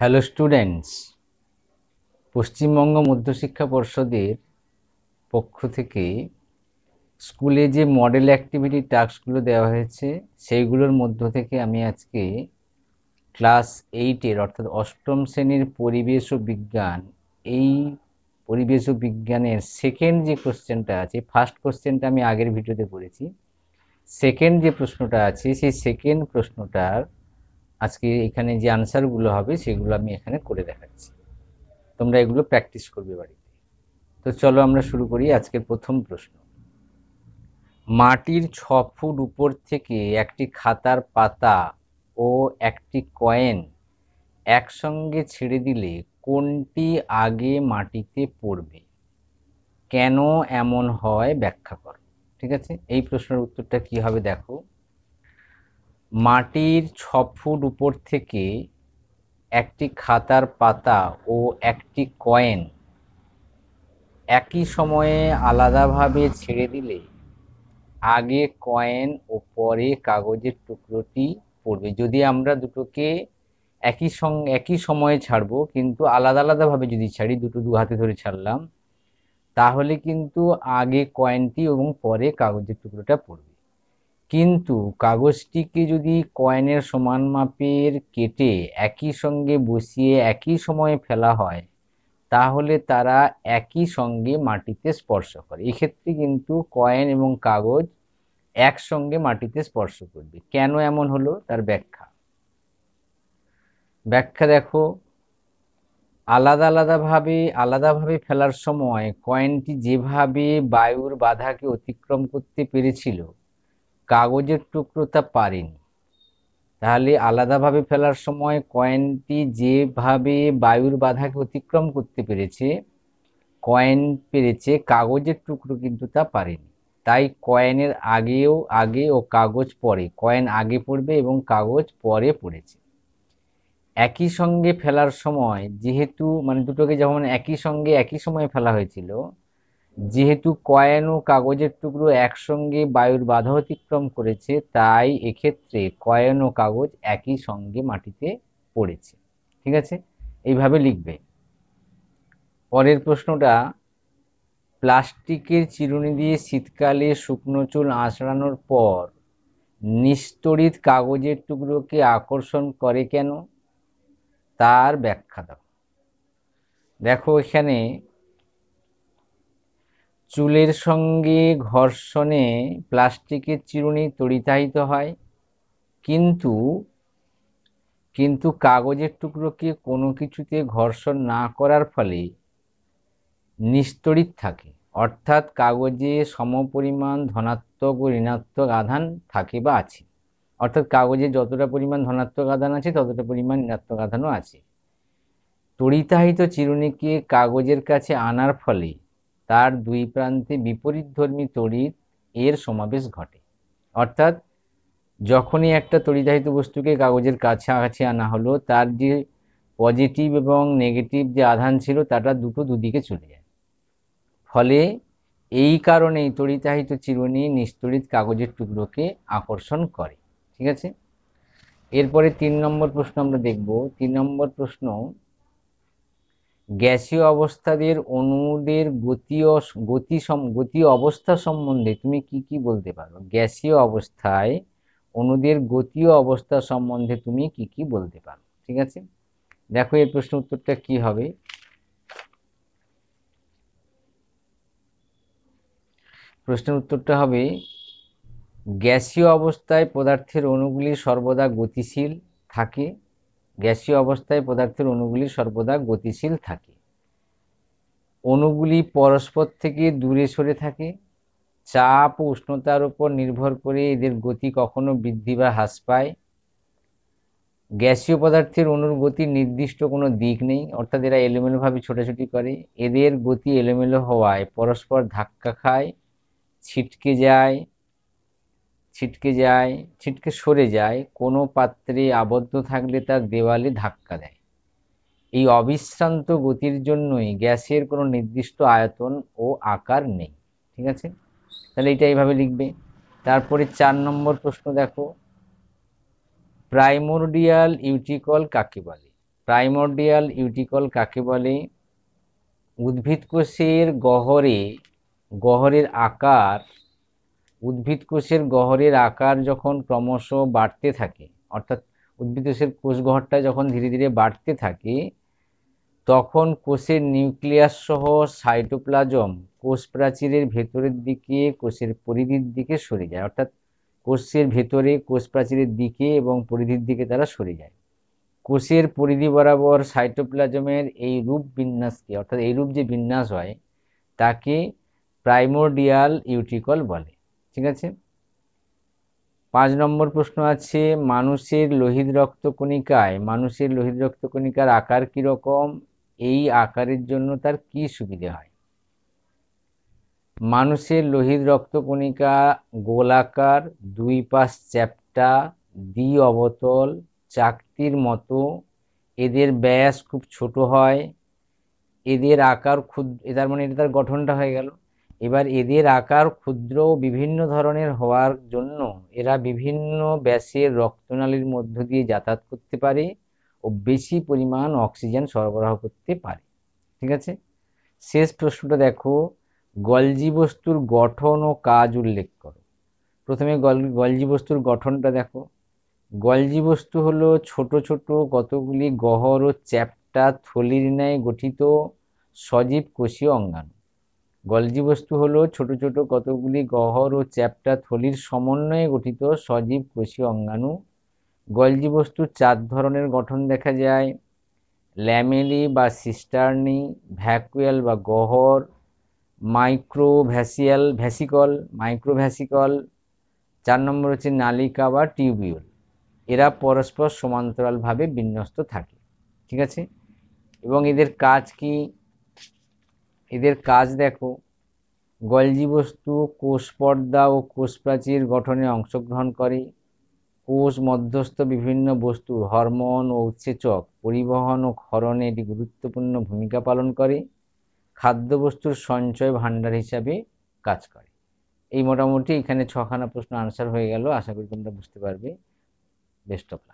hello students Paschimbanga মধ্যশিক্ষা পর্ষদের পক্ষ থেকে স্কুলে যে মডেল অ্যাক্টিভিটি টাস্কগুলো দেওয়া হয়েছে সেইগুলোর মধ্য থেকে আমি আজকে ক্লাস এইটের অর্থাৎ অষ্টম শ্রেণীর পরিবেশ ও বিজ্ঞান এই পরিবেশ ও বিজ্ঞানের সেকেন্ড যে কোশ্চেনটা আছে ফার্স্ট কোশ্চেনটা আমি আগের ভিডিওতে পড়েছি সেকেন্ড যে প্রশ্নটা আছে সেই সেকেন্ড প্রশ্নটার আজকে এখানে যে আনসারগুলো হবে সেগুলো আমি এখানে করে দেখাচ্ছি তোমরা এগুলো প্র্যাকটিস করবে বাড়িতে তো চলো আমরা শুরু করি আজকের প্রথম প্রশ্ন মাটির ছ ফুট উপর থেকে একটি খাতার পাতা ও একটি কয়েন একসঙ্গে ছেড়ে দিলে কোনটি আগে মাটিতে পড়বে কেন এমন হয় ব্যাখ্যা করো ঠিক আছে এই প্রশ্নের উত্তরটা কি হবে দেখো মাটির ছ ফুট উপর থেকে একটি খাতার পাতা ও একটি কয়েন একই সময়ে আলাদাভাবে ছেড়ে দিলে আগে কয়েন ও পরে কাগজের টুকরোটি পড়বে যদি আমরা দুটোকে একই সঙ্গে একই সময়ে ছাড়ব কিন্তু আলাদা আলাদাভাবে যদি ছাড়ি দুটো দু হাতে ধরে ছাড়লাম তাহলে কিন্তু আগে কয়েনটি এবং পরে কাগজের টুকরোটা পড়বে কিন্তু কাগজটিকে যদি কয়েনের সমান মাপের কেটে একই সঙ্গে বসিয়ে একই সময়ে ফেলা হয় তাহলে তারা একই সঙ্গে মাটিতে স্পর্শ করে এক্ষেত্রে কিন্তু কয়েন এবং কাগজ একসঙ্গে মাটিতে স্পর্শ করবে কেন এমন হলো তার ব্যাখ্যা ব্যাখ্যা দেখো আলাদা আলাদাভাবে আলাদাভাবে ফেলার সময় কয়েনটি যেভাবে বায়ুর বাধাকে অতিক্রম করতে পেরেছিল কাগজের টুকরোটা পারেনি তাহলে আলাদাভাবে ফেলার সময় কয়েনটি যেভাবে বায়ুর বাধাকে অতিক্রম করতে পেরেছে কয়েন পেরেছে কাগজের টুকরো কিন্তু তা পারেনি তাই কয়েনের আগেও আগে ও কাগজ পরে কয়েন আগে পড়বে এবং কাগজ পরে পড়েছে একই সঙ্গে ফেলার সময় যেহেতু মানে দুটোকে যেমন একই সঙ্গে একই সময়ে ফেলা হয়েছিল যেহেতু কয়েন ও কাগজের টুকরো একসঙ্গে বায়ুর বাধা অতিক্রম করেছে তাই এক্ষেত্রে কয়েন ও কাগজ একই সঙ্গে মাটিতে পড়েছে ঠিক আছে এইভাবে লিখবে পরের প্রশ্নটা প্লাস্টিকের চিরুনি দিয়ে শীতকালে শুকনো চুল আঁচড়ানোর পর নিস্তরিত কাগজের টুকরোকে আকর্ষণ করে কেন তার ব্যাখ্যা দাও দেখো এখানে চুলের সঙ্গে ঘর্ষণে প্লাস্টিকের চিরুনি তড়িতাহিত হয় কিন্তু কিন্তু কাগজের টুকরোকে কোনো কিছুতে ঘর্ষণ না করার ফলে নিস্তড়িত থাকে অর্থাৎ কাগজে সমপরিমাণ ধনাত্মক ও ঋণাত্মক আধান থাকে বা আছে অর্থাৎ কাগজে যতটা পরিমাণ ধনাত্মক আধান আছে ততটা পরিমাণ ঋণাত্মক আধানও আছে তড়িতাহিত চিরুনিকে কাগজের কাছে আনার ফলে তার দুই প্রান্তে বিপরীতধর্মী তড়িৎ এর সমাবেশ ঘটে অর্থাৎ যখনই একটা তড়িদাহিত বস্তুকে কাগজের কাছে কাছাকাছি আনা হলো তার যে পজিটিভ এবং নেগেটিভ যে আধান ছিল তাটা দুটো দুদিকে চলে যায় ফলে এই কারণেই তড়িতাহিত চিরুনি নিস্তড়িত কাগজের টুকরোকে আকর্ষণ করে ঠিক আছে এরপরে তিন নম্বর প্রশ্ন আমরা দেখব তিন নম্বর প্রশ্ন গ্যাসীয় অবস্থাদের গতি গতীয় গতি গতি অবস্থা সম্বন্ধে তুমি কি কি বলতে পারো গ্যাসীয় অবস্থায় অনুদের গতীয় অবস্থা সম্বন্ধে তুমি কি কি বলতে পারো ঠিক আছে দেখো এই প্রশ্ন উত্তরটা কি হবে প্রশ্নের উত্তরটা হবে গ্যাসীয় অবস্থায় পদার্থের অণুগুলি সর্বদা গতিশীল থাকে গ্যাসীয় অবস্থায় পদার্থের অণুগুলি সর্বদা গতিশীল থাকে অণুগুলি পরস্পর থেকে দূরে সরে থাকে চাপ ও উষ্ণতার উপর নির্ভর করে এদের গতি কখনো বৃদ্ধি বা হ্রাস পায় গ্যাসীয় পদার্থের অণুর গতির নির্দিষ্ট কোনো দিক নেই অর্থাৎ এরা এলোমেলোভাবে ছোটাছুটি করে এদের গতি এলোমেলো হওয়ায় পরস্পর ধাক্কা খায় ছিটকে যায় ছিটকে যায় ছিটকে সরে যায় কোনো পাত্রে আবদ্ধ থাকলে তার দেওয়ালে ধাক্কা দেয় এই অবিশ্রান্ত গতির জন্যই গ্যাসের কোনো নির্দিষ্ট আয়তন ও আকার নেই ঠিক আছে তাহলে এটা এইভাবে লিখবে তারপরে চার নম্বর প্রশ্ন দেখো প্রাইমোরডিয়াল ইউটিকল কাকে বলে প্রাইমোরডিয়াল ইউটিকল কাকে বলে উদ্ভিদ কোষের গহরে গহরের আকার উদ্ভিদ কোষের গহরের আকার যখন ক্রমশ বাড়তে থাকে অর্থাৎ উদ্ভিদ কোষের কোষ গহরটা যখন ধীরে ধীরে বাড়তে থাকে তখন কোষের নিউক্লিয়াস সহ সাইটোপ্লাজম কোষ প্রাচীরের ভেতরের দিকে কোষের পরিধির দিকে সরে যায় অর্থাৎ কোষের ভেতরে কোষ প্রাচীরের দিকে এবং পরিধির দিকে তারা সরে যায় কোষের পরিধি বরাবর সাইটোপ্লাজমের এই রূপ বিন্যাসকে অর্থাৎ এই রূপ যে বিন্যাস হয় তাকে প্রাইমোডিয়াল ইউটিকল বলে ঠিক আছে পাঁচ নম্বর প্রশ্ন আছে মানুষের লোহিত রক্তকণিকায় মানুষের লোহিত রক্তকণিকার আকার কীরকম এই আকারের জন্য তার কি সুবিধে হয় মানুষের লোহিত রক্তকণিকা গোলাকার দুই পাশ চ্যাপটা দ্বি অবতল চাকতির মতো এদের ব্যাস খুব ছোট হয় এদের আকার ক্ষুদ্র তার মানে এটা তার গঠনটা হয়ে গেল এবার এদের আকার ক্ষুদ্র বিভিন্ন ধরনের হওয়ার জন্য এরা বিভিন্ন ব্যাসের রক্তনালীর মধ্য দিয়ে যাতায়াত করতে পারে ও বেশি পরিমাণ অক্সিজেন সরবরাহ করতে পারে ঠিক আছে শেষ প্রশ্নটা দেখো গলজি বস্তুর গঠন ও কাজ উল্লেখ করো প্রথমে গলজি বস্তুর গঠনটা দেখো গলজি বস্তু হলো ছোট ছোট কতগুলি গহর ও চ্যাপ্টা থলির ন্যায় গঠিত সজীব কোষীয় অঙ্গাণু গলজি বস্তু হলো ছোট ছোট কতগুলি গহ্বর ও চ্যাপ্টা থলির সমন্বয়ে গঠিত সজীব কোষীয় অঙ্গাণু গলজি বস্তু চার ধরনের গঠন দেখা যায় ল্যামেলি বা সিস্টার্নি ভ্যাকুয়াল বা গহর মাইক্রোভ্যাসিয়াল ভ্যাসিকল মাইক্রোভ্যাসিকল চার নম্বর হচ্ছে নালিকা বা টিউবিউল এরা পরস্পর সমান্তরালভাবে বিন্যস্ত থাকে ঠিক আছে এবং এদের কাজ কি এদের কাজ দেখো গলজি বস্তু কোষ পর্দা ও কোষ প্রাচীর গঠনে অংশগ্রহণ করে কোষ মধ্যস্থ বিভিন্ন বস্তুর হরমোন ও উৎসেচক পরিবহন ও খরণে এটি গুরুত্বপূর্ণ ভূমিকা পালন করে খাদ্যবস্তুর সঞ্চয় ভাণ্ডার হিসাবে কাজ করে এই মোটামুটি এখানে ছখানা প্রশ্ন আনসার হয়ে গেল আশা করি তোমরা বুঝতে পারবে বেস্ট অফ